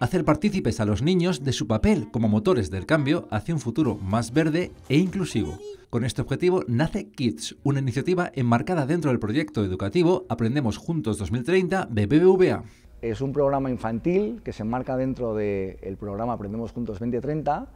hacer partícipes a los niños de su papel como motores del cambio hacia un futuro más verde e inclusivo. Con este objetivo nace Kids, una iniciativa enmarcada dentro del proyecto educativo Aprendemos Juntos 2030 de BBVA. Es un programa infantil que se enmarca dentro del programa Aprendemos Juntos 2030,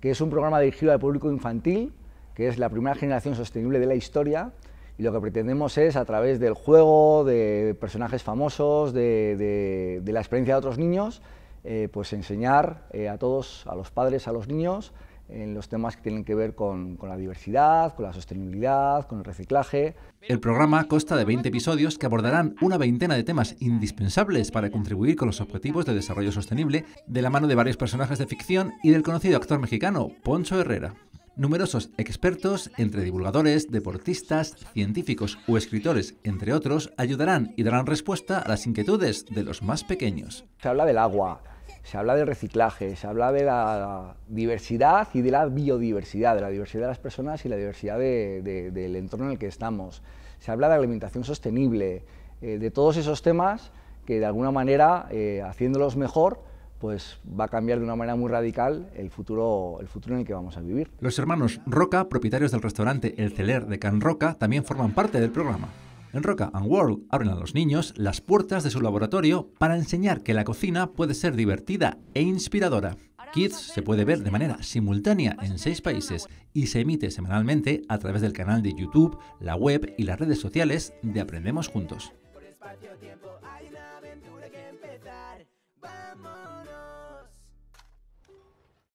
que es un programa dirigido al público infantil, que es la primera generación sostenible de la historia, y lo que pretendemos es, a través del juego, de personajes famosos, de la experiencia de otros niños, eh, pues enseñar eh, a todos, a los padres, a los niños, en los temas que tienen que ver con, con, la diversidad, con la sostenibilidad, con el reciclaje. El programa consta de 20 episodios que abordarán una veintena de temas indispensables para contribuir con los objetivos de desarrollo sostenible de la mano de varios personajes de ficción y del conocido actor mexicano Poncho Herrera. Numerosos expertos, entre divulgadores, deportistas, científicos o escritores, entre otros, ayudarán y darán respuesta a las inquietudes de los más pequeños. Se habla del agua, se habla del reciclaje, se habla de la diversidad y de la biodiversidad, de la diversidad de las personas y la diversidad del entorno en el que estamos. Se habla de alimentación sostenible, eh, de todos esos temas que de alguna manera, eh, haciéndolos mejor, pues va a cambiar de una manera muy radical el futuro, el futuro en el que vamos a vivir. Los hermanos Roca, propietarios del restaurante El Celer de Can Roca, también forman parte del programa. En Roca and World abren a los niños las puertas de su laboratorio para enseñar que la cocina puede ser divertida e inspiradora. Kids se puede ver de manera simultánea en seis países y se emite semanalmente a través del canal de YouTube, la web y las redes sociales de Aprendemos Juntos.